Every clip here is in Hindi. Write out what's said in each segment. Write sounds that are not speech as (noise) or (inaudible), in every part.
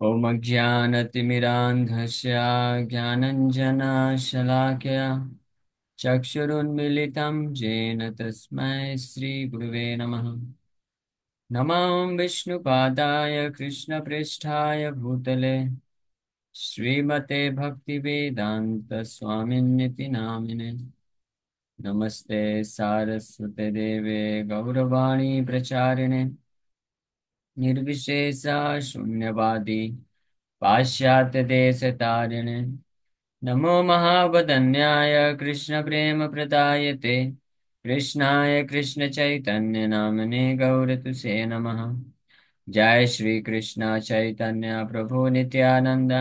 शलाकया ज्ञानञ्जनाशलाकया जेन तस्म श्रीगुरव नम नम नमां विष्णुपादाय पृष्ठा भूतले श्रीमते स्वामी नामिने नमस्ते सारस्वते देवे गौरवाणी प्रचारिणे निर्विशेषा शून्यवादी पाश्चात्य देश तारिण नमो महावदन्याय कृष्ण प्रेम प्रदायते कृष्णाय कृष्ण चैतन्य नामने गौरतुसे नमः जय श्री कृष्ण चैतन्य प्रभु नित्यानंद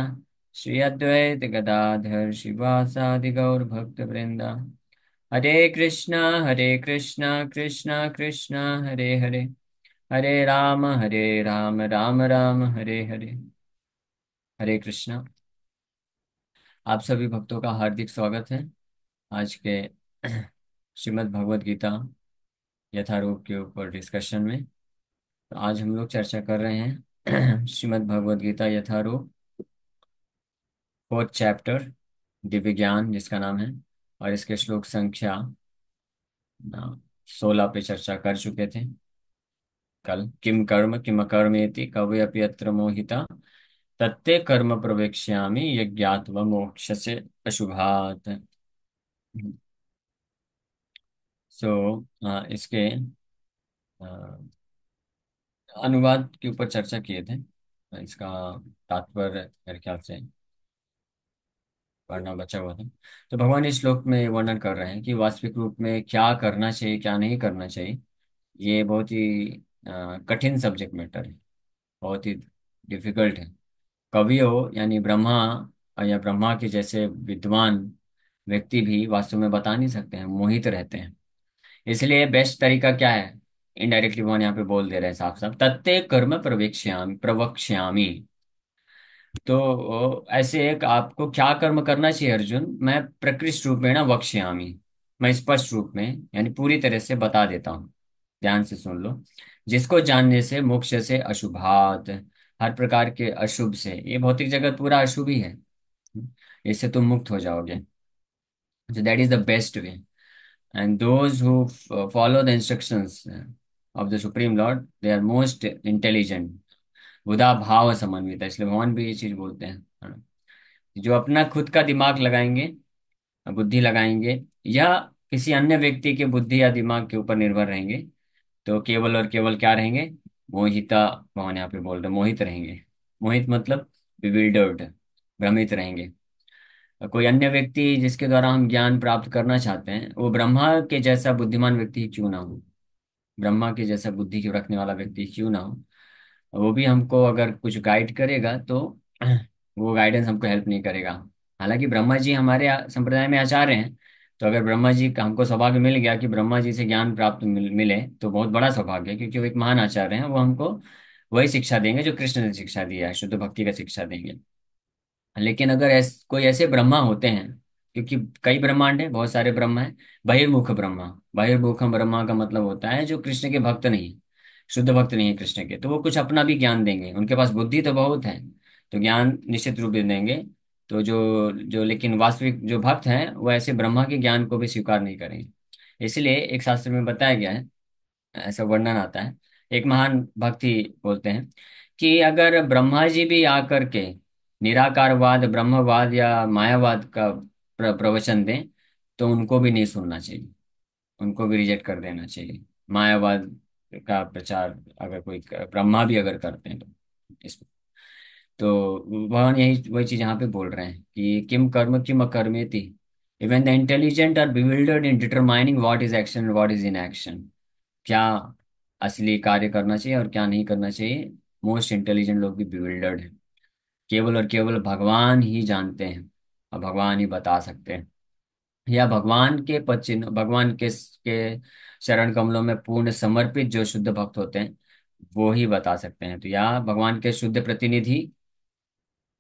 श्री अद्वैत गदाधर शिवासादि गौर भक्त वृंदा हरे कृष्णा हरे कृष्णा कृष्णा कृष्णा हरे हरे हरे राम हरे राम राम राम हरे हरे हरे कृष्णा आप सभी भक्तों का हार्दिक स्वागत है आज के (clears throat) श्रीमद् भगवद गीता यथारूप के ऊपर डिस्कशन में तो आज हम लोग चर्चा कर रहे हैं (clears throat) श्रीमद् भगवद गीता यथारूप फोर्थ चैप्टर दिव्य ज्ञान जिसका नाम है और इसके श्लोक संख्या सोलह पे चर्चा कर चुके थे कल किम कर्म कवि अभी अत्र मोहिता तत्ते कर्म प्रवेक्ष्यामि यज्ञात्व मोक्ष से अशुभात सो हम्म। so, इसके आ, अनुवाद के ऊपर चर्चा किए थे तो इसका तात्पर्य मेरे ख्याल से पढ़ना बचा हुआ था तो भगवान इस श्लोक में वर्णन कर रहे हैं कि वास्तविक रूप में क्या करना चाहिए क्या नहीं करना चाहिए ये बहुत ही कठिन सब्जेक्ट मैटर है बहुत ही डिफिकल्ट है कवियों यानी ब्रह्मा या ब्रह्मा के जैसे विद्वान व्यक्ति भी वास्तव में बता नहीं सकते हैं मोहित रहते हैं इसलिए बेस्ट तरीका क्या है इनडायरेक्टली भगवान यहाँ पे बोल दे रहे हैं साफ साफ तत्ते कर्म प्रवेक्ष्याम प्रवक्ष्यामी तो ऐसे एक आपको क्या कर्म करना चाहिए अर्जुन मैं प्रकृष्ट रूप में ना वक्ष्यामी मैं स्पष्ट रूप में यानी पूरी तरह से बता देता हूं ध्यान से सुन लो जिसको जानने से मोक्ष से अशुभात हर प्रकार के अशुभ से ये भौतिक जगत पूरा अशुभ ही है इससे तुम मुक्त हो जाओगे so that is the best way and those who follow the instructions of the supreme lord they are most intelligent बुधा भाव समन्वित है इसलिए भगवान भी ये चीज बोलते हैं हाँ। जो अपना खुद का दिमाग लगाएंगे बुद्धि लगाएंगे या किसी अन्य व्यक्ति के बुद्धि या दिमाग के ऊपर निर्भर रहेंगे तो केवल और केवल क्या रहेंगे मोहिता भगवान यहाँ पे बोल रहे मोहित रहेंगे मोहित मतलब bewildered भ्रमित रहेंगे कोई अन्य व्यक्ति जिसके द्वारा हम ज्ञान प्राप्त करना चाहते हैं वो ब्रह्मा के जैसा बुद्धिमान व्यक्ति क्यों ना हो ब्रह्मा के जैसा बुद्धि क्यों रखने वाला व्यक्ति क्यों ना हो वो भी हमको अगर कुछ गाइड करेगा तो (clears throat) वो गाइडेंस हमको हेल्प नहीं करेगा हालांकि ब्रह्मा जी हमारे संप्रदाय में आचार्य हैं तो अगर ब्रह्मा जी का हमको सौभाग्य मिल गया कि ब्रह्मा जी से ज्ञान प्राप्त मिल, मिले तो बहुत बड़ा सौभाग्य है क्योंकि वो एक महान आचार्य हैं वो हमको वही शिक्षा देंगे जो कृष्ण ने शिक्षा दिया है शुद्ध भक्ति का शिक्षा देंगे लेकिन अगर ऐस, कोई ऐसे ब्रह्मा होते हैं क्योंकि कई ब्रह्मांड है बहुत सारे ब्रह्म है बहिर्मुख ब्रह्मा बहिर्मुख ब्रह्मा का मतलब होता है जो कृष्ण के भक्त नहीं शुद्ध भक्त नहीं है कृष्ण के तो वो कुछ अपना भी ज्ञान देंगे उनके पास बुद्धि तो बहुत है तो ज्ञान निश्चित रूप से देंगे तो जो जो लेकिन वास्तविक जो भक्त हैं वो ऐसे ब्रह्मा के ज्ञान को भी स्वीकार नहीं करेंगे इसलिए एक शास्त्र में बताया गया है ऐसा वर्णन आता है एक महान भक्ति बोलते हैं कि अगर ब्रह्मा जी भी आकर के निराकारवाद ब्रह्मवाद या मायावाद का प्रवचन दें तो उनको भी नहीं सुनना चाहिए उनको भी रिजेक्ट कर देना चाहिए मायावाद का प्रचार अगर कोई ब्रह्मा भी अगर करते हैं तो इसमें तो भगवान यही वही चीज यहाँ पे बोल रहे हैं कि किम कर्म किम थी even the intelligent are bewildered in determining what is action what is inaction क्या असली कार्य करना चाहिए और क्या नहीं करना चाहिए मोस्ट इंटेलिजेंट लोग भी बिविल्डर्ड हैं केवल और केवल भगवान ही जानते हैं और भगवान ही बता सकते हैं या भगवान के पद चिन्ह भगवान के के चरण कमलों में पूर्ण समर्पित जो शुद्ध भक्त होते हैं वो ही बता सकते हैं तो या भगवान के शुद्ध प्रतिनिधि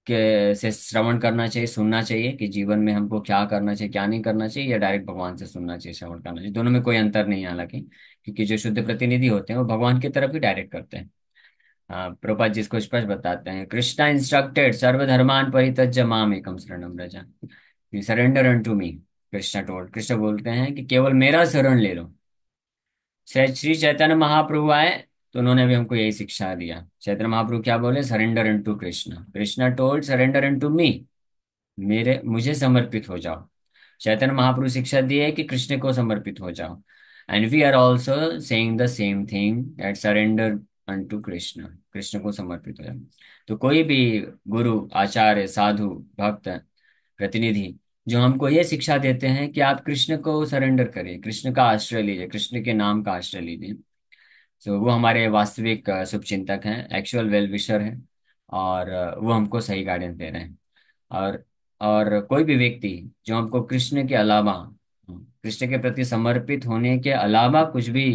के से श्रवण करना चाहिए सुनना चाहिए कि जीवन में हमको क्या करना चाहिए क्या नहीं करना चाहिए या डायरेक्ट भगवान से सुनना चाहिए श्रवण करना चाहिए दोनों में कोई अंतर नहीं है हालांकि क्योंकि जो शुद्ध प्रतिनिधि होते हैं वो भगवान की तरफ ही डायरेक्ट करते हैं प्रभुपाद जिसको स्पष्ट बताते हैं कृष्णा इंस्ट्रक्टेड सर्वधर्मान परितज माम एकम शरणम रजा surrender unto me Krishna told Krishna बोलते हैं कि केवल मेरा शरण ले लो श्री चैतन्य महाप्रभु आए तो उन्होंने भी हमको यही शिक्षा दिया चैत्र महाप्रभु क्या बोले surrender into Krishna Krishna told surrender into me मेरे मुझे समर्पित हो जाओ चैतन्य महाप्रभु शिक्षा दी है कि कृष्ण को समर्पित हो जाओ and we are also saying the same thing that surrender unto Krishna Krishna को समर्पित हो जाओ तो कोई भी गुरु आचार्य साधु भक्त प्रतिनिधि जो हमको ये शिक्षा देते हैं कि आप कृष्ण को सरेंडर करिए कृष्ण का आश्रय लीजिए कृष्ण के नाम का आश्रय लीजिए सो वो हमारे वास्तविक शुभ शुभचिंतक हैं एक्चुअल वेल विशर हैं और वो हमको सही गाइडेंस दे रहे हैं और और कोई भी व्यक्ति जो हमको कृष्ण के अलावा कृष्ण के प्रति समर्पित होने के अलावा कुछ भी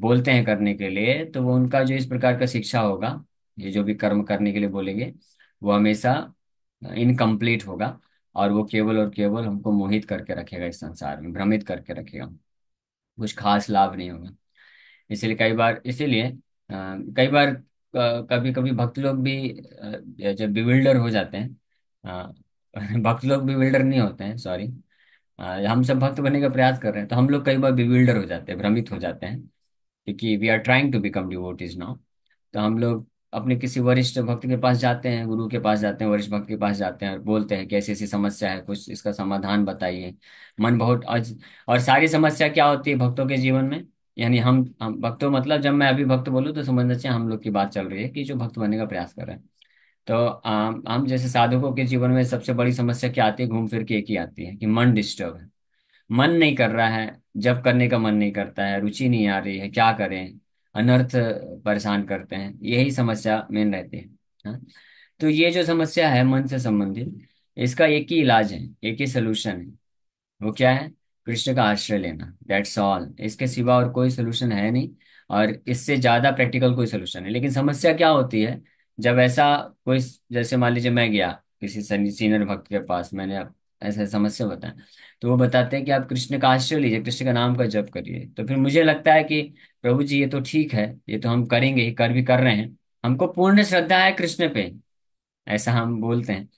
बोलते हैं करने के लिए तो वो उनका जो इस प्रकार का शिक्षा होगा ये जो भी कर्म करने के लिए बोलेंगे वो हमेशा इनकम्प्लीट होगा और वो केवल और केवल हमको मोहित करके रखेगा इस संसार में भ्रमित करके रखेगा कुछ खास लाभ नहीं होगा इसलिए कई बार इसीलिए कई बार कभी कभी भक्त लोग भी जो बिविल्डर हो जाते हैं (laughs) भक्त लोग बिविल्डर नहीं होते हैं सॉरी हम सब भक्त बनने का प्रयास कर रहे हैं तो हम लोग कई बार बिविल्डर हो जाते हैं भ्रमित हो जाते हैं क्योंकि we are trying to become is now तो हम लोग अपने किसी वरिष्ठ भक्त के पास जाते हैं गुरु के पास जाते हैं वरिष्ठ भक्त के पास जाते हैं और बोलते हैं कि ऐसी ऐसी समस्या है कुछ इसका समाधान बताइए मन बहुत और सारी समस्या क्या होती है भक्तों के जीवन में यानी हम हम भक्त मतलब जब मैं अभी भक्त बोलूँ तो समझना चाहिए हम लोग की बात चल रही है कि जो भक्त बनने का प्रयास कर रहे हैं तो हम जैसे साधकों के जीवन में सबसे बड़ी समस्या क्या आती है घूम फिर के एक ही आती है कि मन डिस्टर्ब है मन नहीं कर रहा है जब करने का मन नहीं करता है रुचि नहीं आ रही है क्या करें अनर्थ परेशान करते हैं यही समस्या मेन रहती है हाँ। तो ये जो समस्या है मन से संबंधित इसका एक ही इलाज है एक ही सोल्यूशन है वो क्या है कृष्ण का आश्रय लेना दैट्स ऑल इसके सिवा और कोई सोल्यूशन है नहीं और इससे ज्यादा प्रैक्टिकल कोई सोल्यूशन है लेकिन समस्या क्या होती है जब ऐसा कोई जैसे मान लीजिए मैं गया किसी सीनियर भक्त के पास मैंने ऐसा समस्या बताया तो वो बताते हैं कि आप कृष्ण का आश्रय लीजिए कृष्ण का नाम का जप करिए तो फिर मुझे लगता है कि प्रभु जी ये तो ठीक है ये तो हम करेंगे ही कर भी कर रहे हैं हमको पूर्ण श्रद्धा है कृष्ण पे ऐसा हम बोलते हैं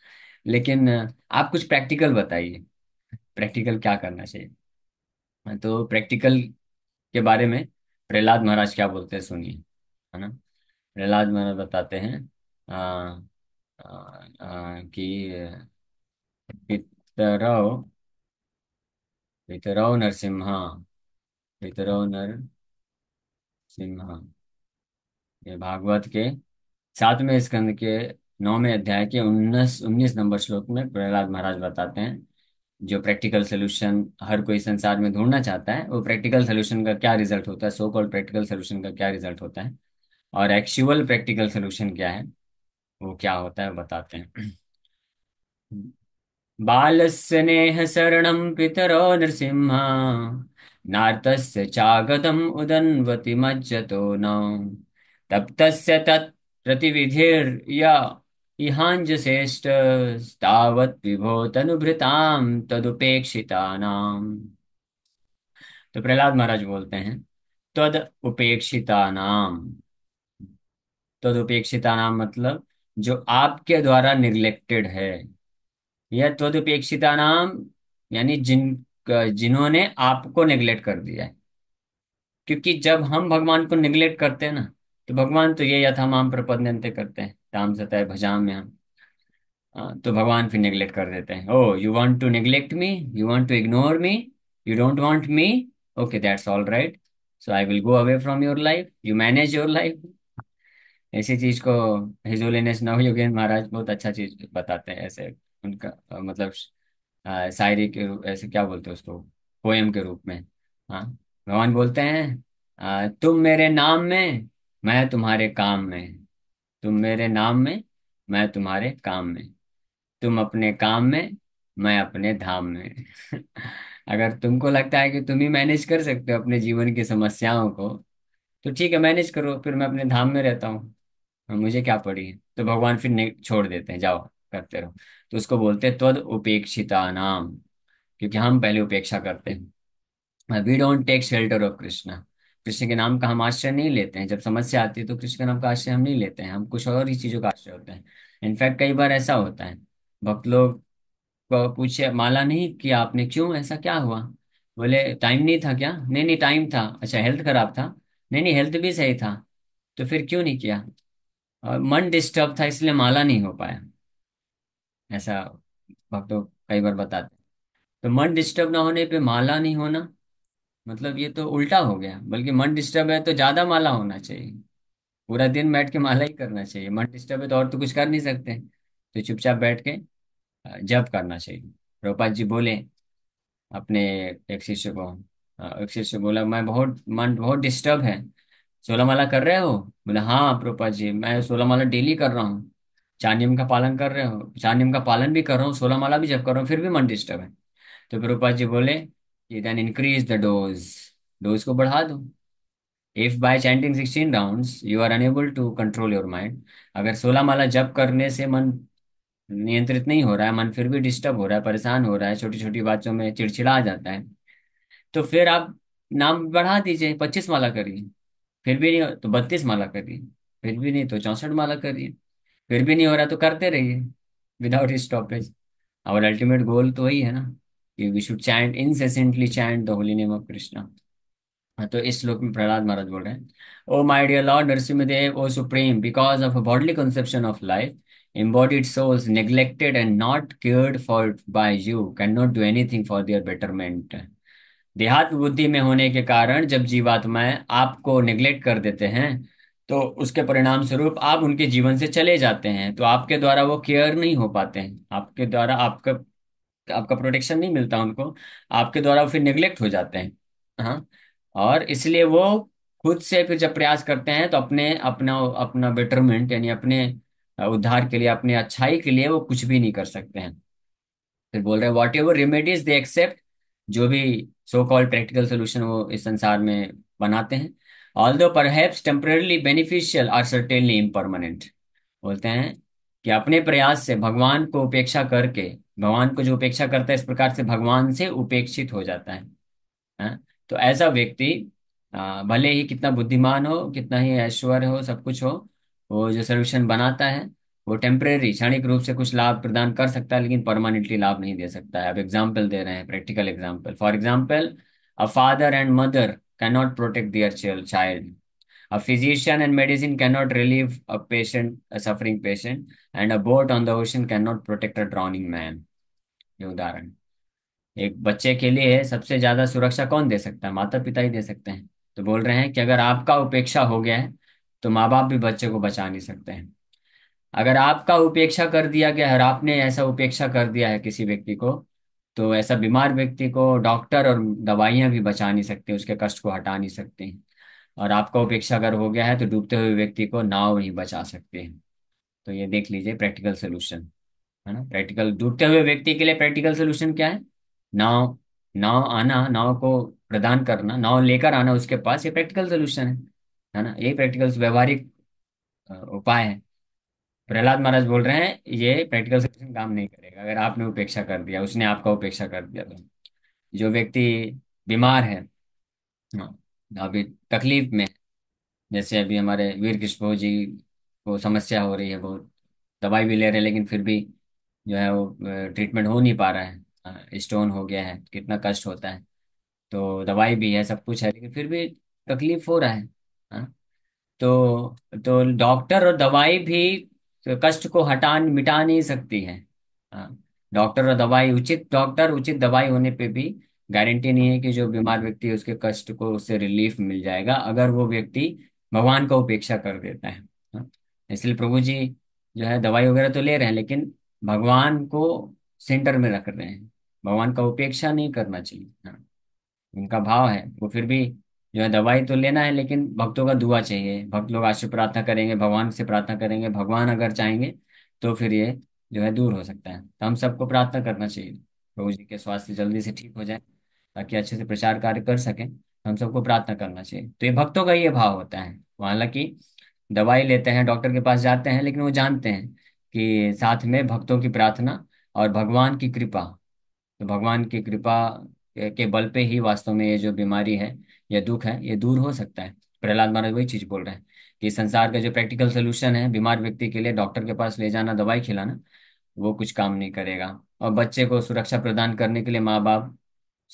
लेकिन आप कुछ प्रैक्टिकल बताइए प्रैक्टिकल क्या करना चाहिए हाँ, तो प्रैक्टिकल के बारे में प्रहलाद महाराज क्या बोलते हैं सुनिए है ना प्रहलाद महाराज बताते हैं आ, आ, आ, कि पितरौ पितरौ नरसिम्हा पितरौ सिम्हा ये भागवत के सातवें स्कंद के नौवें अध्याय के उन्नीस उन्नीस नंबर श्लोक में प्रहलाद महाराज बताते हैं जो प्रैक्टिकल सोल्यूशन हर कोई संसार में ढूंढना चाहता है वो प्रैक्टिकल सोल्यूशन का क्या रिजल्ट होता है सो कॉल्ड प्रैक्टिकल सोल्यूशन का क्या रिजल्ट होता है और एक्चुअल प्रैक्टिकल सोल्यूशन क्या है वो क्या होता है बताते हैं (clears throat) बाल स्नेह शरणं पितरो नृसिंह नार्तस्य चागतम उदनवती मज्जतो न तप्तस्य तत् इहाञ्जसेष्टस्तावत् विभो तदुपेक्षिता नाम तो प्रहलाद महाराज बोलते हैं तद उपेक्षिता नाम तद नाम मतलब जो आपके द्वारा निग्लेक्टेड है यह तद नाम यानी जिन जिन्होंने आपको निग्लेक्ट कर दिया है क्योंकि जब हम भगवान को निग्लेक्ट करते हैं ना तो भगवान तो ये यथामाम प्रपद्यंत करते हैं राम सता है भजाम में हम तो भगवान फिर निगलेक्ट कर देते हैं oh you want to neglect me you want to ignore me you don't want me okay that's all right so I will go away from your life you manage your life ऐसी चीज को हिजोलिनेस नव योगेंद्र महाराज बहुत अच्छा चीज बताते हैं ऐसे उनका मतलब शायरी के रूप ऐसे क्या बोलते हैं उसको पोएम के रूप में हाँ भगवान बोलते हैं तुम मेरे नाम में मैं तुम्हारे काम में तुम मेरे नाम में मैं तुम्हारे काम में तुम अपने काम में मैं अपने धाम में (laughs) अगर तुमको लगता है कि तुम ही मैनेज कर सकते हो अपने जीवन की समस्याओं को तो ठीक है मैनेज करो फिर मैं अपने धाम में रहता हूँ मुझे क्या पड़ी है तो भगवान फिर छोड़ देते हैं जाओ करते रहो तो उसको बोलते हैं त्वद उपेक्षिता नाम क्योंकि हम पहले उपेक्षा करते हैं we don't take shelter of Krishna Krishna के नाम का हम आश्रय नहीं लेते हैं जब समस्या आती है तो कृष्ण के नाम का आश्रय हम नहीं लेते हैं हम कुछ और ही चीजों का आश्रय होते हैं इनफैक्ट कई बार ऐसा होता है भक्त लोग को पूछे माला नहीं किया आपने क्यों ऐसा क्या हुआ बोले टाइम नहीं था क्या नहीं नहीं टाइम था अच्छा हेल्थ खराब था नहीं नहीं हेल्थ भी सही था तो फिर क्यों नहीं किया और मन डिस्टर्ब था इसलिए माला नहीं हो पाया ऐसा भक्तों कई बार बताते तो मन डिस्टर्ब ना होने पे माला नहीं होना मतलब ये तो उल्टा हो गया बल्कि मन डिस्टर्ब है तो ज्यादा माला होना चाहिए पूरा दिन बैठ के माला ही करना चाहिए मन डिस्टर्ब है तो और तो कुछ कर नहीं सकते तो चुपचाप बैठ के जब जप करना चाहिए प्रभुपाद जी बोले अपने एक शिष्य को एक शिष्य बोला मैं बहुत मन बहुत डिस्टर्ब है सोलह माला कर रहे हो बोले हाँ प्रभुपाद जी मैं सोलह माला डेली कर रहा हूँ चार नियम का पालन कर रहे हो चार नियम का पालन भी कर रहा हूँ सोलह माला भी जप कर रहा हूँ फिर भी मन डिस्टर्ब है तो प्रभुपाद जी बोले you can increase the dose dose को बढ़ा दो if by chanting sixteen round you are unable to control your mind अगर सोलह माला जब करने से मन नियंत्रित नहीं हो रहा है मन फिर भी डिस्टर्ब हो रहा है परेशान हो रहा है छोटी छोटी बातों में चिड़चिड़ा आ जाता है तो फिर आप नाम बढ़ा दीजिए पच्चीस माला करिए फिर भी नहीं तो बत्तीस माला करिए फिर भी नहीं तो चौंसठ माला करिए फिर भी नहीं हो रहा तो करते रहिए विदाउट स्टॉपेज और अल्टीमेट गोल तो वही है ना कि we should chant incessantly chant the holy name of Krishna तो इस श्लोक में प्रहलाद महाराज बोल रहे हैं ओ माय डियर लॉर्ड देव oh supreme because of a bodily conception of life embodied souls neglected and not cared for by you cannot do anything for their betterment देहात्म बुद्धि में होने के कारण जब जीवात्माएं आपको निग्लेक्ट कर देते हैं तो उसके परिणाम स्वरूप आप उनके जीवन से चले जाते हैं तो आपके द्वारा वो केयर नहीं हो पाते हैं आपके द्वारा आपका आपका प्रोटेक्शन नहीं मिलता उनको आपके द्वारा वो फिर निग्लेक्ट हो जाते हैं हाँ और इसलिए वो खुद से फिर जब प्रयास करते हैं तो अपने अपना अपना बेटरमेंट यानी अपने उद्धार के लिए अपने अच्छाई के लिए वो कुछ भी नहीं कर सकते हैं फिर बोल रहे हैं whatever remedies they accept जो भी सो कॉल्ड प्रैक्टिकल सोल्यूशन वो इस संसार में बनाते हैं although perhaps temporarily beneficial are certainly permanent बोलते हैं कि अपने प्रयास से भगवान को उपेक्षा करके भगवान को जो उपेक्षा करता है इस प्रकार से भगवान से उपेक्षित हो जाता है हाँ, तो आ? तो ऐसा व्यक्ति भले ही कितना बुद्धिमान हो कितना ही ऐश्वर्य हो सब कुछ हो वो जो सर्वेक्षण बनाता है वो टेम्परेरी क्षणिक रूप से कुछ लाभ प्रदान कर सकता है लेकिन परमानेंटली लाभ नहीं दे सकता है अब एग्जाम्पल दे रहे हैं practical example for example a father and mother can not protect their child uh and medicine can not relieve a patient a suffering patient and a boat on the ocean can not protect a drowning man ये उदाहरण एक बच्चे के लिए सबसे ज्यादा सुरक्षा कौन दे सकता है माता पिता ही दे सकते हैं तो बोल रहे हैं कि अगर आपका उपेक्षा हो गया है तो माँ बाप भी बच्चे को बचा नहीं सकते हैं अगर आपका उपेक्षा कर दिया गया और आपने ऐसा उपेक्षा कर दिया है किसी व्यक्ति को तो ऐसा बीमार व्यक्ति को डॉक्टर और दवाइयां भी बचा नहीं सकते उसके कष्ट को हटा नहीं सकते और आपका उपेक्षा अगर हो गया है तो डूबते हुए व्यक्ति को नाव ही बचा सकते हैं तो ये देख लीजिए प्रैक्टिकल सोल्यूशन है ना प्रैक्टिकल डूबते हुए व्यक्ति के लिए प्रैक्टिकल सोल्यूशन क्या है नाव नाव आना नाव को प्रदान करना नाव लेकर आना उसके पास ये प्रैक्टिकल सोल्यूशन है है ना ये प्रैक्टिकल व्यवहारिक उपाय है प्रहलाद महाराज बोल रहे हैं ये प्रैक्टिकल सोल्यूशन काम नहीं करेगा अगर आपने उपेक्षा कर दिया उसने आपका उपेक्षा कर दिया तो जो व्यक्ति बीमार है हाँ, अभी तकलीफ में जैसे अभी हमारे वीर किशोर जी को समस्या हो रही है वो दवाई भी ले रहे हैं लेकिन फिर भी जो है वो ट्रीटमेंट हो नहीं पा रहा है स्टोन हो गया है कितना कष्ट होता है तो दवाई भी है सब कुछ है लेकिन फिर भी तकलीफ हो रहा है हाँ तो तो डॉक्टर और दवाई भी तो कष्ट को हटा मिटा नहीं सकती है हाँ डॉक्टर और दवाई उचित डॉक्टर उचित दवाई होने पे भी गारंटी नहीं है कि जो बीमार व्यक्ति है उसके कष्ट को उससे रिलीफ मिल जाएगा अगर वो व्यक्ति भगवान का उपेक्षा कर देता है हाँ। इसलिए प्रभु जी जो है दवाई वगैरह तो ले रहे हैं लेकिन भगवान को सेंटर में रख रहे हैं भगवान का उपेक्षा नहीं करना चाहिए हाँ उनका भाव है वो फिर भी जो है दवाई तो लेना है लेकिन भक्तों का दुआ चाहिए भक्त लोग आश्र प्रार्थना करेंगे भगवान से प्रार्थना करेंगे भगवान अगर चाहेंगे तो फिर ये जो है दूर हो सकता है तो हम सबको प्रार्थना करना चाहिए प्रभु जी के स्वास्थ्य जल्दी से ठीक हो जाए ताकि अच्छे से प्रचार कार्य कर सकें तो हम सबको प्रार्थना करना चाहिए तो ये भक्तों का ये भाव होता है हालांकि दवाई लेते हैं डॉक्टर के पास जाते हैं लेकिन वो जानते हैं कि साथ में भक्तों की प्रार्थना और भगवान की कृपा तो भगवान की कृपा के बल पे ही वास्तव में ये जो बीमारी है या दुख है ये दूर हो सकता है प्रहलाद महाराज वही चीज बोल रहे हैं कि संसार का जो प्रैक्टिकल सोल्यूशन है बीमार व्यक्ति के लिए डॉक्टर के पास ले जाना दवाई खिलाना वो कुछ काम नहीं करेगा और बच्चे को सुरक्षा प्रदान करने के लिए माँ बाप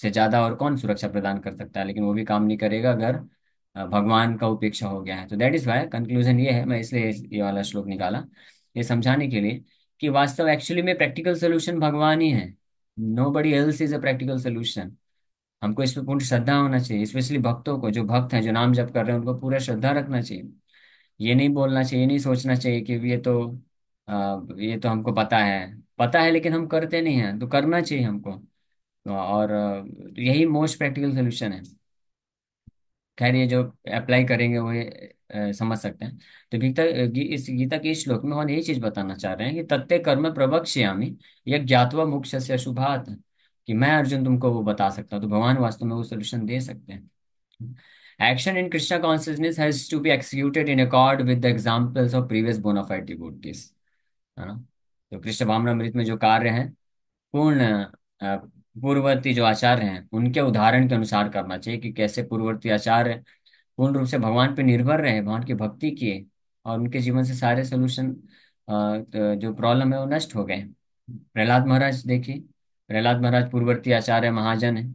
से ज्यादा और कौन सुरक्षा प्रदान कर सकता है लेकिन वो भी काम नहीं करेगा अगर भगवान का उपेक्षा हो गया है तो दैट इज वाई कंक्लूजन ये है मैं इसलिए ये वाला श्लोक निकाला ये समझाने के लिए कि वास्तव एक्चुअली में प्रैक्टिकल सोल्यूशन भगवान ही है nobody else is a practical solution हमको इसमें पूर्ण श्रद्धा होना चाहिए स्पेशली भक्तों को जो भक्त हैं जो नाम जप कर रहे हैं उनको पूरा श्रद्धा रखना चाहिए ये नहीं बोलना चाहिए ये नहीं सोचना चाहिए कि ये तो आ, ये तो हमको पता है पता है लेकिन हम करते नहीं हैं तो करना चाहिए हमको और यही मोस्ट प्रैक्टिकल सोल्यूशन है खैर ये जो अप्लाई करेंगे वो समझ सकते हैं तो गीता इस गीता के श्लोक में हम यही चीज बताना चाह रहे हैं कि तत्ते कर्म प्रवक्ष्यामी यह ज्ञातवा मोक्ष से अशुभात कि मैं अर्जुन तुमको वो बता सकता हूँ तो भगवान वास्तव में वो सोल्यूशन दे सकते हैं action in Krishna consciousness has to be executed in accord with the examples of previous bona fide devotees है ना तो कृष्ण भावनामृत में जो कार्य हैं पूर्ण पूर्ववर्ती जो आचार्य हैं उनके उदाहरण के अनुसार करना चाहिए कि कैसे पूर्ववर्ती आचार्य पूर्ण रूप से भगवान पे निर्भर रहे भगवान की भक्ति किए और उनके जीवन से सारे सोल्यूशन जो प्रॉब्लम है वो नष्ट हो गए प्रहलाद महाराज देखिए प्रहलाद महाराज पूर्ववर्ती आचार्य महाजन है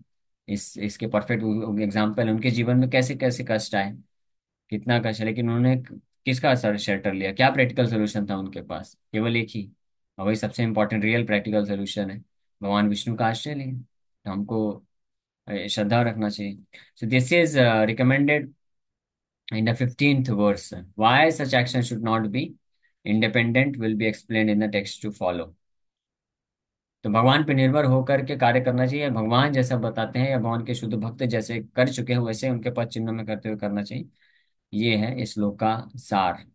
इस इसके परफेक्ट एग्जाम्पल उनके जीवन में कैसे कैसे कष्ट आए कितना कष्ट है लेकिन उन्होंने किसका सर शेल्टर लिया क्या प्रैक्टिकल सोल्यूशन था उनके पास केवल एक ही और वही सबसे इंपॉर्टेंट रियल प्रैक्टिकल सोल्यूशन है भगवान विष्णु का आश्रय लें तो हमको श्रद्धा रखना चाहिए so this is recommended in the fifteenth verse why such action should not be independent will be explain in the text to follow तो भगवान पर निर्भर होकर के कार्य करना चाहिए भगवान जैसा बताते हैं या भगवान के शुद्ध भक्त जैसे कर चुके हैं वैसे उनके पद चिन्हों में करते हुए करना चाहिए ये है इस श्लोक का सार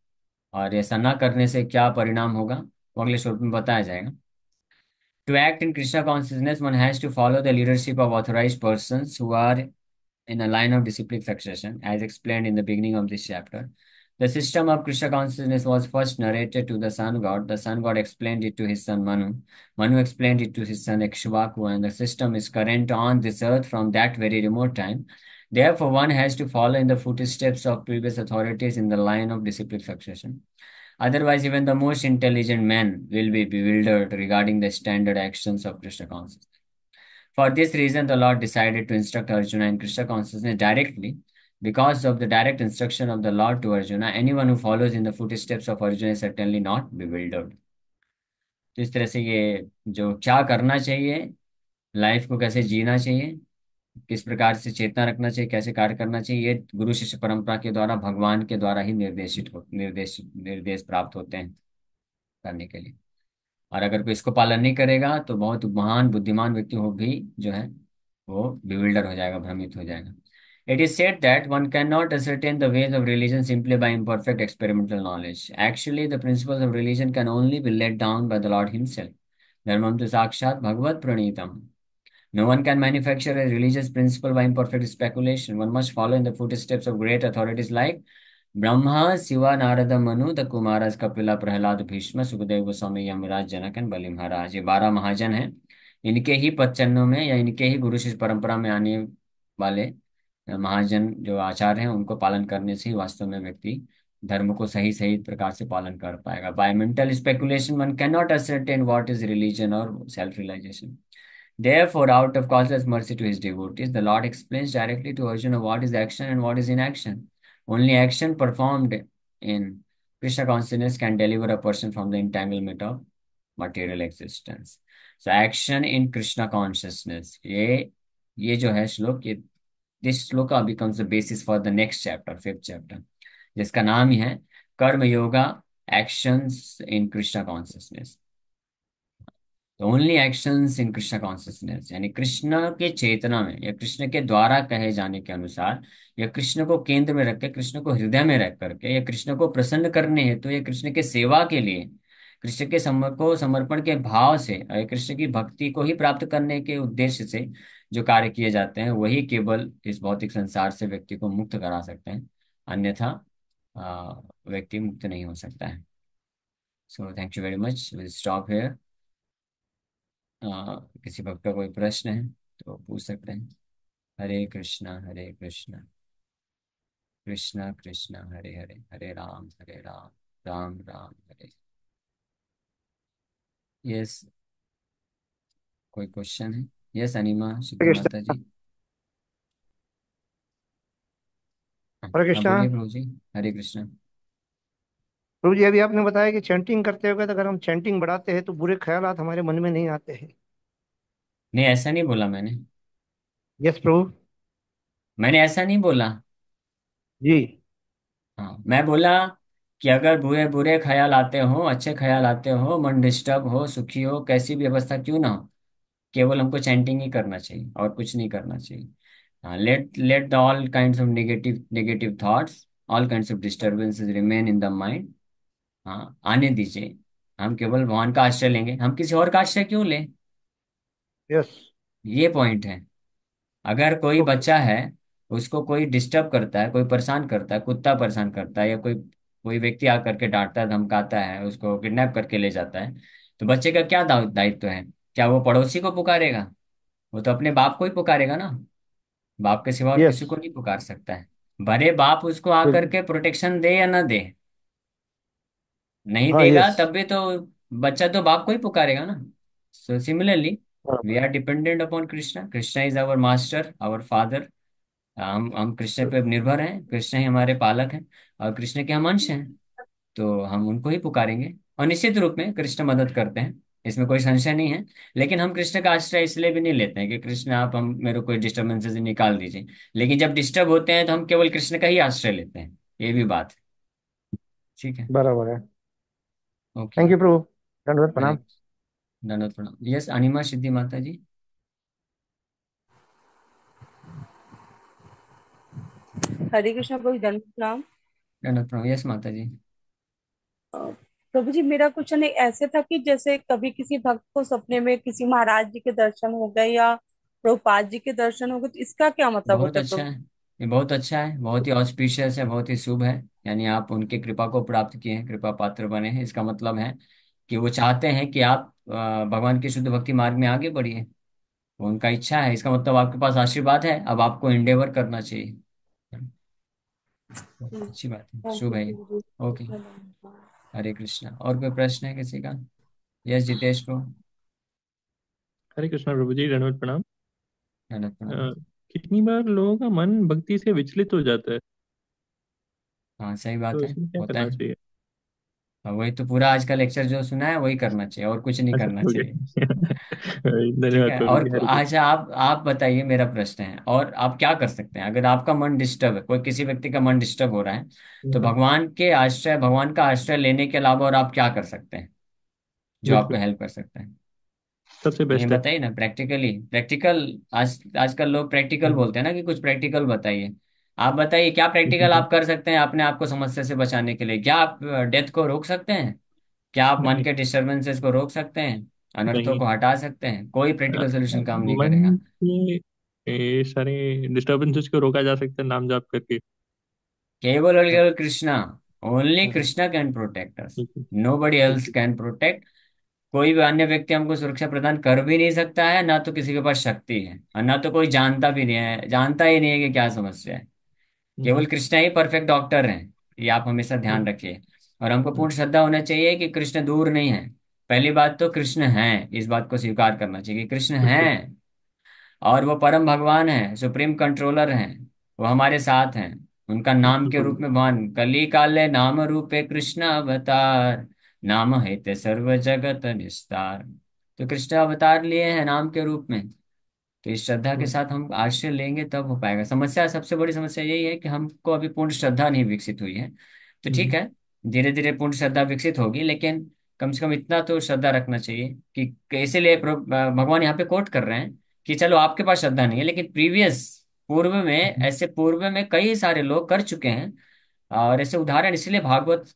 और ऐसा ना करने से क्या परिणाम होगा वो अगले श्लोक में बताया जाएगा To act in Krishna consciousness, one has to follow the leadership of authorized persons who are in a line of disciplined succession, as explained in the beginning of this chapter. The system of Krishna consciousness was first narrated to the sun god. The sun god explained it to his son Manu. Manu explained it to his son Ekshvaku, and the system is current on this earth from that very remote time. Therefore, one has to follow in the footsteps of previous authorities in the line of disciplined succession. Otherwise, even the most intelligent man will be bewildered regarding the standard actions of Krishna consciousness. For this reason, the Lord decided to instruct Arjuna in Krishna consciousness directly. Because of the direct instruction of the Lord to Arjuna, anyone who follows in the footsteps of Arjuna is certainly not bewildered. तो इस तरह से ये जो क्या करना चाहिए लाइफ को कैसे जीना चाहिए किस प्रकार से चेतना रखना चाहिए कैसे कार्य करना चाहिए ये गुरु शिष्य परंपरा के द्वारा भगवान के द्वारा ही निर्देशित हो निर्देश निर्देश प्राप्त होते हैं करने के लिए और अगर कोई इसको पालन नहीं करेगा तो बहुत महान बुद्धिमान व्यक्ति हो भी जो है वो बिविल्डर हो जाएगा भ्रमित हो जाएगा It is said that one cannot ascertain the ways of religion simply by imperfect experimental knowledge. Actually, the principles of religion can only be laid down by the Lord Himself. धर्मम तो साक्षात भगवत प्रणीतम No one can manufacture a religious principle by imperfect speculation. One must follow in the footsteps of great authorities like Brahma, Siva, Narada, Manu, the Kumaras, Kapila, Prahlad, Bhishma, Sukadeva, Goswami, Yamiraj, Janak and Bali Maharaj. ये बारह महाजन हैं इनके ही पदचन्नों में या इनके ही गुरु शिष्य परंपरा में आने वाले महाजन जो आचार्य हैं उनको पालन करने से ही वास्तव में व्यक्ति धर्म को सही सही प्रकार से पालन कर पाएगा by mental speculation one can not ascertain what is religion और self realisation Therefore, out of causeless mercy to his devotees, the Lord explains directly to Arjuna what is action and what is inaction. Only action performed in Krishna consciousness can deliver a person from the entanglement of material existence. So action in Krishna consciousness. ये ये जो है श्लोक ये दिस श्लोका becomes the basis for the next chapter, fifth chapter, जिसका नाम ही है कर्म actions in Krishna consciousness. Only action in Krishna consciousness यानी कृष्ण के चेतना में या कृष्ण के द्वारा कहे जाने के अनुसार या कृष्ण को केंद्र में रख के कृष्ण को हृदय में रख करके या कृष्ण को प्रसन्न करने हेतु तो या कृष्ण के सेवा के लिए कृष्ण के समर को समर्पण के भाव से कृष्ण की भक्ति को ही प्राप्त करने के उद्देश्य से जो कार्य किए जाते हैं वही केवल इस भौतिक संसार से व्यक्ति को मुक्त करा सकते हैं अन्यथा व्यक्ति मुक्त नहीं हो सकता है so thank you very much will stop here किसी भक्त का कोई प्रश्न है तो पूछ सकते हैं हरे कृष्णा हरे कृष्णा कृष्णा कृष्णा हरे हरे हरे राम हरे राम राम राम हरे यस कोई क्वेश्चन है यस अनिमा हरे माता जी हाँ, हरे कृष्णा हरे कृष्णा प्रभु जी अभी आपने बताया कि चैंटिंग करते हुए तो अगर हम चैंटिंग बढ़ाते हैं तो बुरे ख्याल हमारे मन में नहीं आते हैं नहीं ऐसा नहीं बोला मैंने यस प्रभु मैंने ऐसा नहीं बोला जी हाँ मैं बोला कि अगर बुरे बुरे ख्याल आते हो अच्छे ख्याल आते हो मन डिस्टर्ब हो सुखी हो कैसी भी अवस्था क्यों ना हो केवल हमको चैंटिंग ही करना चाहिए और कुछ नहीं करना चाहिए हाँ let let the all kind of negative negative thoughts all kind of disturbances remain in the mind हाँ आने दीजिए हम केवल भगवान का आश्रय लेंगे हम किसी और का आश्रय क्यों लें यस ये पॉइंट है अगर कोई बच्चा है उसको कोई डिस्टर्ब करता है कोई परेशान करता है कुत्ता परेशान करता है या कोई कोई व्यक्ति आकर के डांटता है धमकाता है उसको किडनैप करके ले जाता है तो बच्चे का क्या दायित्व है क्या वो पड़ोसी को पुकारेगा वो तो अपने बाप को ही पुकारेगा ना बाप के सिवा और किसी को नहीं पुकार सकता है भले बाप उसको आकर के प्रोटेक्शन दे या ना दे नहीं हाँ देगा यस तब भी तो बच्चा तो बाप को ही पुकारेगा ना so similarly we are dependent upon Krishna Krishna is our master our father हम हम कृष्ण पे निर्भर हैं कृष्ण ही हमारे पालक हैं और कृष्ण के हम अंश हैं तो हम उनको ही पुकारेंगे और निश्चित रूप में कृष्ण मदद करते हैं इसमें कोई संशय नहीं है लेकिन हम कृष्ण का आश्रय इसलिए भी नहीं लेते हैं कि कृष्ण आप हम मेरे कोई डिस्टर्बेंसेस निकाल दीजिए लेकिन जब डिस्टर्ब होते हैं तो हम केवल कृष्ण का ही आश्रय लेते हैं ये भी बात है ठीक है बराबर है ओके थैंक यू प्रभु दंडवत प्रणाम हरे दंडवत प्रणाम यस अनिमा सिद्धि माता जी हरे कृष्ण प्रभु दंड प्रणाम दंडवत प्रणाम यस माता जी प्रभु जी मेरा क्वेश्चन ऐसे था कि जैसे कभी किसी भक्त को सपने में किसी महाराज जी के दर्शन हो गए या प्रभुपाद जी के दर्शन हो गए तो इसका क्या मतलब बहुत होता अच्छा है ये बहुत अच्छा है बहुत ही ऑस्पिशियस है बहुत ही शुभ है यानी आप उनके कृपा को प्राप्त किए हैं कृपा पात्र बने हैं इसका मतलब है कि वो चाहते हैं कि आप भगवान के शुद्ध भक्ति मार्ग में आगे बढ़िए उनका इच्छा है इसका मतलब आपके पास आशीर्वाद है अब आपको इंडेवर करना चाहिए हम्म। अच्छी बात है शुभ है ओके हरे कृष्णा और कोई प्रश्न है किसी का यस जितेश को हरे कृष्णा प्रभु जी रणवत प्रणाम धन्यवाद प्रणाम कितनी बार लोगों का मन भक्ति से विचलित हो जाता है हाँ सही बात तो है इसमें क्या होता करना है चाहिए हाँ, वही तो पूरा आज का लेक्चर जो सुना है वही करना चाहिए और कुछ नहीं करना (laughs) चाहिए (laughs) ठीक है और प्रवीण अच्छा, आप आप बताइए मेरा प्रश्न है और आप क्या कर सकते हैं अगर आपका मन डिस्टर्ब है कोई किसी व्यक्ति का मन डिस्टर्ब हो रहा है हम्म, तो हम्म। भगवान के आश्रय भगवान का आश्रय लेने के अलावा और आप क्या कर सकते हैं जो आपको हेल्प कर सकता है सबसे ये बेस्ट है बताइए ना प्रैक्टिकली प्रैक्टिकल आज आजकल लोग प्रैक्टिकल हम्म। बोलते हैं ना कि कुछ प्रैक्टिकल बताइए आप बताइए क्या प्रैक्टिकल आप कर सकते हैं अपने आप को समस्या से बचाने के लिए क्या आप डेथ को रोक सकते हैं क्या आप मन नहीं के डिस्टरबेंसेस को रोक सकते हैं अनर्थों नहीं को हटा सकते हैं कोई प्रैक्टिकल सोल्यूशन काम नहीं करेगा मन के ये सारे डिस्टरबेंसेस को रोका जा सकता है नाम जाप करके केवल और केवल Krishna only Krishna can protect us body else can protect कोई भी अन्य व्यक्ति हमको सुरक्षा प्रदान कर भी नहीं सकता है ना तो किसी के पास शक्ति है और ना तो कोई जानता भी नहीं है जानता ही नहीं है कि क्या समस्या है केवल हम्म। कृष्णा ही परफेक्ट डॉक्टर हैं ये आप हमेशा ध्यान हम्म। रखिए और हमको पूर्ण हम्म। श्रद्धा होना चाहिए कि कृष्ण दूर नहीं है पहली बात तो कृष्ण हैं इस बात को स्वीकार करना चाहिए कि कृष्ण (laughs) हैं और वो परम भगवान हैं सुप्रीम कंट्रोलर हैं वो हमारे साथ हैं उनका नाम के रूप में भगवान कली काले नाम रूपे कृष्ण अवतार नाम है सर्व जगत निस्तार तो कृष्ण अवतार लिए हैं नाम के रूप में तो इस श्रद्धा के हम्म। साथ हम आश्रय लेंगे तब हो पाएगा समस्या सबसे बड़ी समस्या यही है कि हमको अभी पूर्ण श्रद्धा नहीं विकसित हुई है तो ठीक हम्म। है धीरे धीरे पूर्ण श्रद्धा विकसित होगी लेकिन कम से कम इतना तो श्रद्धा रखना चाहिए कि कैसे इसीलिए भगवान यहाँ पे कोट कर रहे हैं कि चलो आपके पास श्रद्धा नहीं है लेकिन प्रीवियस पूर्व में हम्म। ऐसे पूर्व में कई सारे लोग कर चुके हैं और ऐसे उदाहरण इसलिए भागवत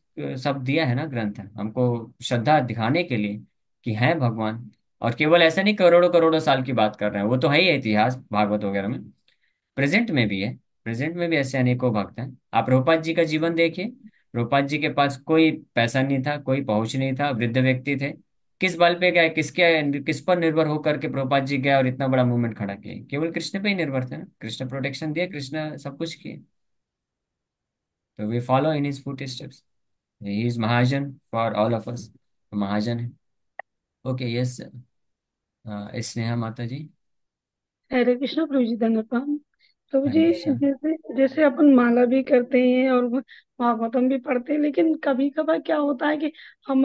सब दिया है ना ग्रंथ हमको श्रद्धा दिखाने के लिए कि है भगवान और केवल ऐसा नहीं करोड़ों करोड़ों साल की बात कर रहे हैं वो तो है ही इतिहास भागवत वगैरह में प्रेजेंट में भी है प्रेजेंट में भी ऐसे अनेकों भक्त हैं आप रोपात जी का जीवन देखिए रोपात जी के पास कोई पैसा नहीं था कोई पहुंच नहीं था वृद्ध व्यक्ति थे किस बल पे गए किसके किस पर निर्भर होकर के प्रोपात जी गए और इतना बड़ा मूवमेंट खड़ा किया केवल कृष्ण पे ही निर्भर थे ना कृष्ण प्रोटेक्शन दिया कृष्ण सब कुछ किए तो we follow in his footsteps he is महाजन फॉर ऑल ऑफ अस महाजन है ओके यस सर हाँ, स्नेहा माता जी हरे कृष्णा प्रभु जी धन्यवाद प्रभु हरे जी कृष्णा अच्छा। जैसे जैसे अपन माला भी करते हैं और भागवतम भी पढ़ते हैं लेकिन कभी कभार क्या होता है कि हम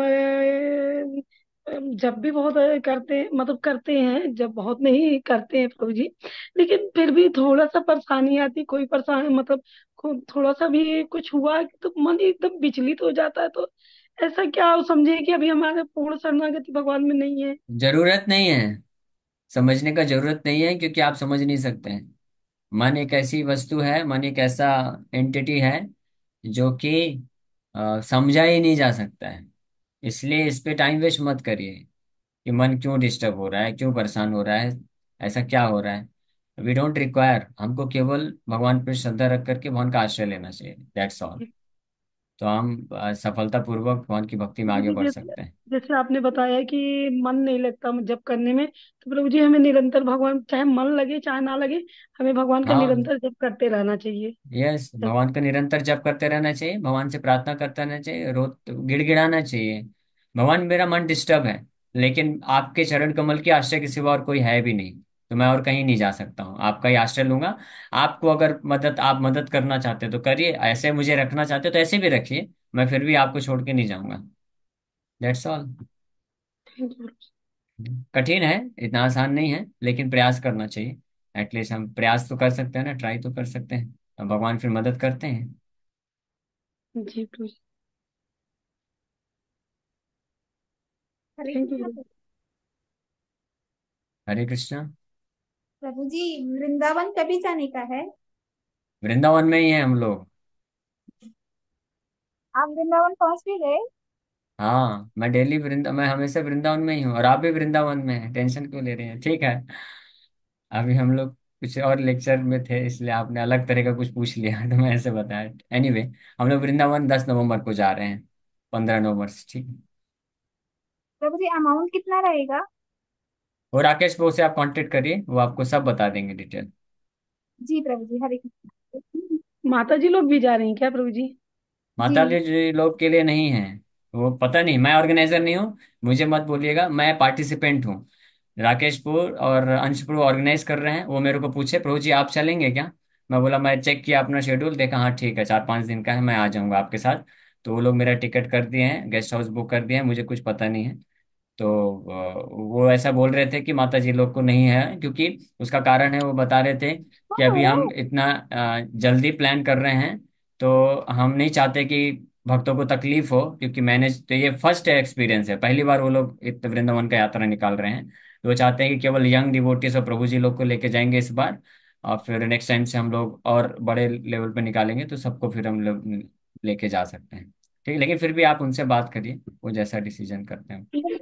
जब भी बहुत करते हैं मतलब करते हैं जब बहुत नहीं करते हैं प्रभु जी लेकिन फिर भी थोड़ा सा परेशानी आती कोई परेशानी मतलब थोड़ा सा भी कुछ हुआ तो मन एकदम विचलित हो जाता है तो ऐसा क्या हो समझे कि अभी हमारे पूर्ण शरणागति भगवान में नहीं है जरूरत नहीं है समझने का जरूरत नहीं है क्योंकि आप समझ नहीं सकते हैं मन एक ऐसी वस्तु है मन एक ऐसा एंटिटी है जो कि समझा ही नहीं जा सकता है इसलिए इस पे टाइम वेस्ट मत करिए कि मन क्यों डिस्टर्ब हो रहा है क्यों परेशान हो रहा है ऐसा क्या हो रहा है वी डोंट रिक्वायर हमको केवल भगवान पर श्रद्धा रख करके भगवान का आश्रय लेना चाहिए दैट्स ऑल तो हम सफलता सफलतापूर्वक भगवान की भक्ति में आगे बढ़ सकते हैं जैसे आपने बताया कि मन नहीं लगता जब करने में तो प्रभु जी हमें निरंतर भगवान चाहे मन लगे चाहे ना लगे हमें भगवान का हाँ निरंतर जप करते रहना चाहिए यस भगवान का निरंतर जप करते रहना चाहिए भगवान से प्रार्थना करते रहना चाहिए रो गिड़गिड़ाना चाहिए भगवान मेरा मन डिस्टर्ब है लेकिन आपके चरण कमल के आश्रय के सिवा और कोई है भी नहीं तो मैं और कहीं नहीं जा सकता हूँ आपका ही आश्रय लूंगा आपको अगर मदद आप मदद करना चाहते हो तो करिए ऐसे मुझे रखना चाहते हो तो ऐसे भी रखिए मैं फिर भी आपको छोड़ के नहीं जाऊंगा दैट्स ऑल कठिन है इतना आसान नहीं है लेकिन प्रयास करना चाहिए एटलीस्ट हम प्रयास तो कर सकते हैं ना ट्राई तो कर सकते हैं तो भगवान फिर मदद करते हैं जी हरे कृष्णा प्रभु जी वृंदावन कभी जाने का है वृंदावन में ही है हम लोग आप वृंदावन पहुंच भी गए हाँ मैं डेली वृंदा मैं हमेशा वृंदावन में ही हूँ और आप भी वृंदावन में हैं टेंशन क्यों ले रहे हैं ठीक है अभी हम लोग कुछ और लेक्चर में थे इसलिए आपने अलग तरह का कुछ पूछ लिया तो मैं ऐसे बताया एनीवे anyway, हम लोग वृंदावन दस नवंबर को जा रहे हैं पंद्रह नवंबर से ठीक प्रभु जी अमाउंट कितना रहेगा और राकेश भाई से आप कांटेक्ट करिए वो आपको सब बता देंगे डिटेल जी प्रभु जी हरे कृष्ण माता जी लोग भी जा रहे हैं क्या प्रभु जी माता जी जी लोग के लिए नहीं है वो पता नहीं मैं ऑर्गेनाइजर नहीं हूँ मुझे मत बोलिएगा मैं पार्टिसिपेंट हूँ राकेशपुर और अंशपुर ऑर्गेनाइज कर रहे हैं वो मेरे को पूछे प्रभु जी आप चलेंगे क्या मैं बोला मैं चेक किया अपना शेड्यूल देखा हाँ ठीक है चार पांच दिन का है मैं आ जाऊंगा आपके साथ तो वो लोग मेरा टिकट कर दिए हैं गेस्ट हाउस बुक कर दिए हैं मुझे कुछ पता नहीं है तो वो ऐसा बोल रहे थे कि माता जी लोग को नहीं है क्योंकि उसका कारण है वो बता रहे थे कि अभी हाँ। हम इतना जल्दी प्लान कर रहे हैं तो हम नहीं चाहते कि भक्तों को तकलीफ हो क्योंकि मैंने तो ये फर्स्ट एक्सपीरियंस है पहली बार वो लोग इतने वृंदावन का यात्रा निकाल रहे हैं तो वो चाहते हैं कि केवल यंग डिवोटीज और प्रभु जी लोग को लेके जाएंगे इस बार और फिर नेक्स्ट टाइम से हम लोग और बड़े लेवल पे निकालेंगे तो सबको फिर हम लोग लेके जा सकते हैं ठीक है लेकिन फिर भी आप उनसे बात करिए वो जैसा डिसीजन करते हैं